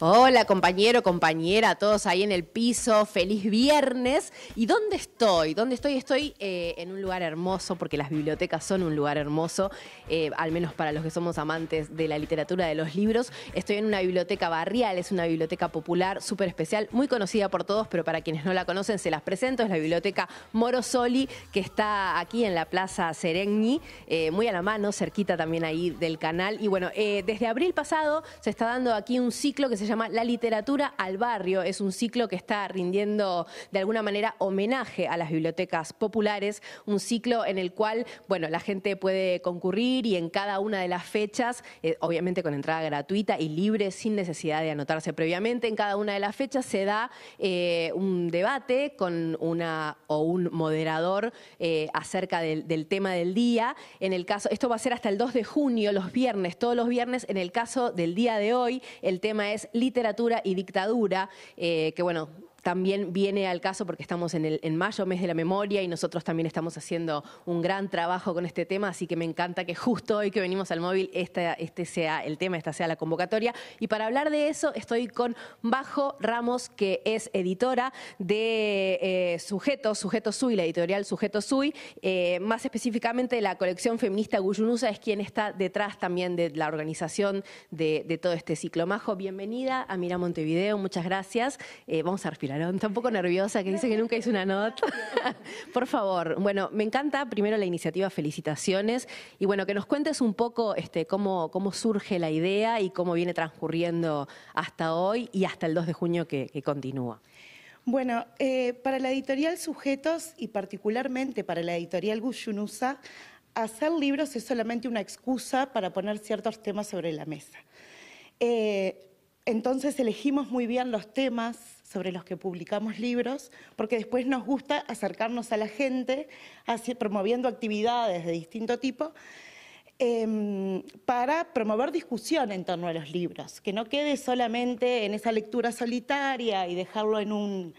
Hola compañero, compañera, todos ahí en el piso, feliz viernes. ¿Y dónde estoy? ¿Dónde estoy? Estoy eh, en un lugar hermoso, porque las bibliotecas son un lugar hermoso, eh, al menos para los que somos amantes de la literatura, de los libros. Estoy en una biblioteca barrial, es una biblioteca popular, súper especial, muy conocida por todos, pero para quienes no la conocen, se las presento. Es la biblioteca Morosoli, que está aquí en la Plaza Serengni, eh, muy a la mano, cerquita también ahí del canal. Y bueno, desde abril pasado se está dando aquí un ciclo que se llama La literatura al barrio. Es un ciclo que está rindiendo de alguna manera homenaje a las bibliotecas populares, un ciclo en el cual, bueno, la gente puede concurrir y en cada una de las fechas, eh, obviamente con entrada gratuita y libre, sin necesidad de anotarse previamente, en cada una de las fechas se da eh, un debate con una o un moderador eh, acerca del, del tema del día. En el caso, esto va a ser hasta el 2 de junio, los viernes, todos los viernes. En el caso del día de hoy, el tema es literatura y dictadura, eh, que bueno, también viene al caso porque estamos en, el, en mayo, mes de la memoria, y nosotros también estamos haciendo un gran trabajo con este tema, así que me encanta que justo hoy que venimos al móvil este, este sea el tema, esta sea la convocatoria. Y para hablar de eso estoy con Bajo Ramos, que es editora de eh, Sujeto, Sujeto Sui, la editorial Sujeto Sui, eh, más específicamente la colección feminista Guyunusa es quien está detrás también de la organización de, todo este ciclo. Majo, bienvenida a Mira Montevideo, muchas gracias. Eh, vamos a respirar está un poco nerviosa, que dice que nunca hizo una nota. Por favor, bueno, me encanta primero la iniciativa, felicitaciones. Y bueno, que nos cuentes un poco este, cómo, cómo surge la idea y cómo viene transcurriendo hasta hoy y hasta el 2 de junio que, continúa. Bueno, eh, para la editorial Sujetos y particularmente para la editorial Gushunusa, hacer libros es solamente una excusa para poner ciertos temas sobre la mesa. Eh, entonces elegimos muy bien los temas, sobre los que publicamos libros, porque después nos gusta acercarnos a la gente, promoviendo actividades de distinto tipo, em, para promover discusión en torno a los libros, que no quede solamente en esa lectura solitaria y dejarlo en un,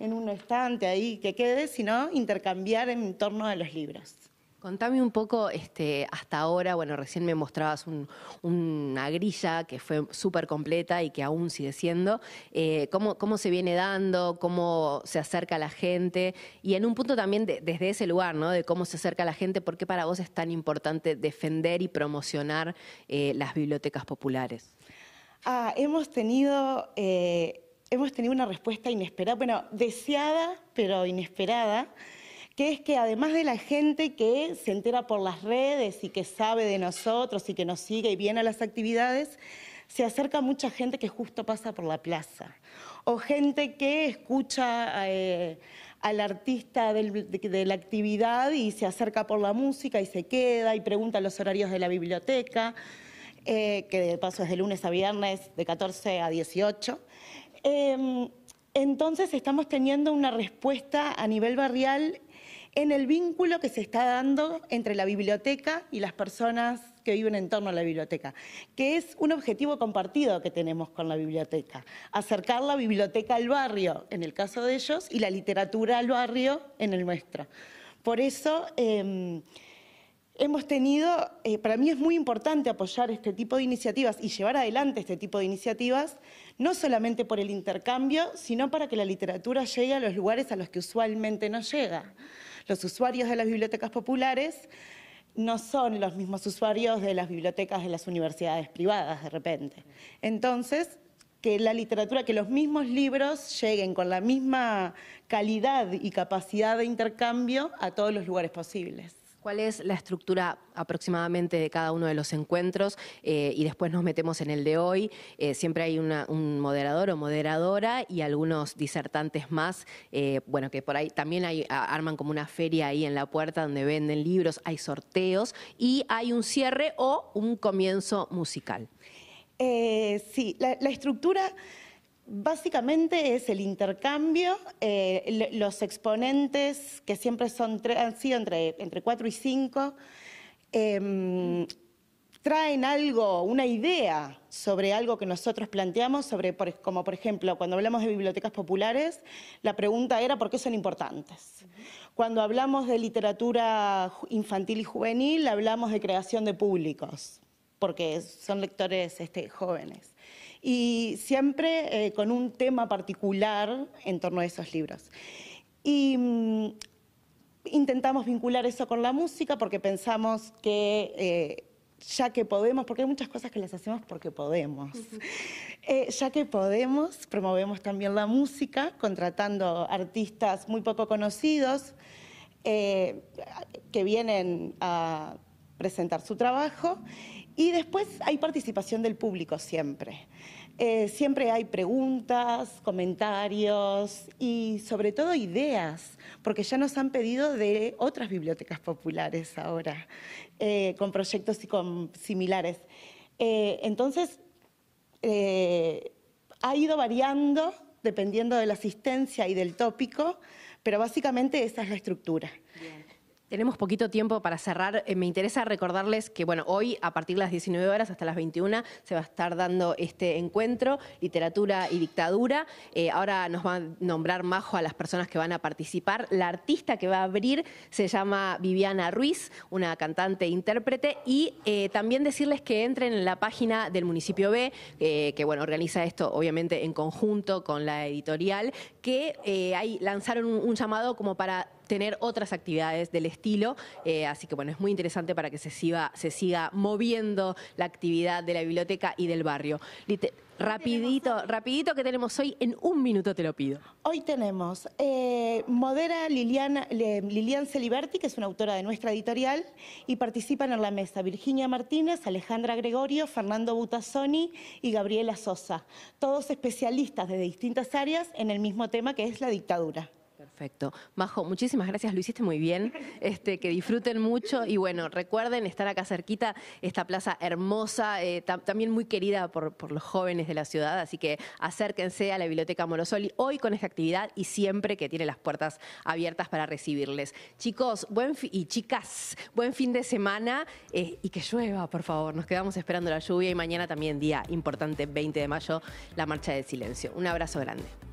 en un estante ahí que quede, sino intercambiar en torno a los libros. Contame un poco, este, hasta ahora, bueno, recién me mostrabas una grilla que fue súper completa y que aún sigue siendo, eh, cómo, se viene dando, cómo se acerca a la gente y en un punto también desde ese lugar, ¿no? De cómo se acerca a la gente, ¿por qué para vos es tan importante defender y promocionar eh, las bibliotecas populares? Ah, hemos tenido... Eh, hemos tenido una respuesta inesperada, bueno, deseada, pero inesperada que es que además de la gente que se entera por las redes y que sabe de nosotros y que nos sigue y viene a las actividades, se acerca mucha gente que justo pasa por la plaza o gente que escucha eh, al artista de, la actividad y se acerca por la música y se queda y pregunta los horarios de la biblioteca, eh, que de paso es de lunes a viernes de 14 a 18. Em, entonces estamos teniendo una respuesta a nivel barrial en el vínculo que se está dando entre la biblioteca y las personas que viven en torno a la biblioteca, que es un objetivo compartido que tenemos con la biblioteca, acercar la biblioteca al barrio, en el caso de ellos, y la literatura al barrio, en el nuestro. Por eso... Em, hemos tenido, eh, para mí es muy importante apoyar este tipo de iniciativas y llevar adelante este tipo de iniciativas, no solamente por el intercambio, sino para que la literatura llegue a los lugares a los que usualmente no llega. Los usuarios de las bibliotecas populares no son los mismos usuarios de las bibliotecas de las universidades privadas de repente. Entonces, que la literatura, que los mismos libros lleguen con la misma calidad y capacidad de intercambio a todos los lugares posibles. ¿Cuál es la estructura aproximadamente de cada uno de los encuentros? Eh, y después nos metemos en el de hoy. Eh, siempre hay un moderador o moderadora y algunos disertantes más, eh, bueno, que por ahí también hay, arman como una feria ahí en la puerta donde venden libros, hay sorteos y hay un cierre o un comienzo musical. sí, la estructura Básicamente es el intercambio, eh, los exponentes que siempre son han sido entre, entre 4 y 5, em, traen algo, una idea sobre algo que nosotros planteamos, como por ejemplo cuando hablamos de bibliotecas populares, la pregunta era por qué son importantes. Cuando hablamos de literatura infantil y juvenil, hablamos de creación de públicos, porque son lectores este, jóvenes y siempre eh, con un tema particular en torno a esos libros. Y mm, intentamos vincular eso con la música porque pensamos que... Eh, ya que podemos, porque hay muchas cosas que las hacemos porque podemos. Eh, ya que podemos, promovemos también la música, contratando artistas muy poco conocidos que vienen a presentar su trabajo y después hay participación del público siempre. Eh, siempre hay preguntas, comentarios y sobre todo ideas, porque ya nos han pedido de otras bibliotecas populares ahora, eh, con proyectos y con similares. Eh, entonces, ha ido variando dependiendo de la asistencia y del tópico, pero básicamente esa es la estructura. Tenemos poquito tiempo para cerrar. Eh, me interesa recordarles que, bueno, hoy a partir de las 19 horas hasta las 21 se va a estar dando este encuentro, literatura y dictadura. Eh, ahora nos va a nombrar Majo a las personas que van a participar. La artista que va a abrir se llama Viviana Ruiz, una cantante e intérprete. Y eh, también decirles que entren en la página del municipio B, que, bueno, organiza esto obviamente en conjunto con la editorial, que ahí lanzaron un llamado como para tener otras actividades del estilo. Eh, así que bueno, es muy interesante para que se siga, moviendo la actividad de la biblioteca y del barrio. Rapidito, rapidito que tenemos hoy, en un minuto te lo pido. Hoy tenemos eh, modera Lilian Celiberti, que es una autora de nuestra editorial, y participan en la mesa Virginia Martínez, Alejandra Gregorio, Fernando Butazzoni y Gabriela Sosa, todos especialistas de distintas áreas en el mismo tema que es la dictadura. Perfecto. Majo, muchísimas gracias, lo hiciste muy bien. Este, que disfruten mucho y bueno, recuerden estar acá cerquita, esta plaza hermosa, eh, también muy querida por, los jóvenes de la ciudad, así que acérquense a la Biblioteca Morosoli hoy con esta actividad y siempre que tiene las puertas abiertas para recibirles. Chicos buen y chicas, buen fin de semana eh, y que llueva, por favor. Nos quedamos esperando la lluvia y mañana también día importante, 20 de mayo, la Marcha de Silencio. Un abrazo grande.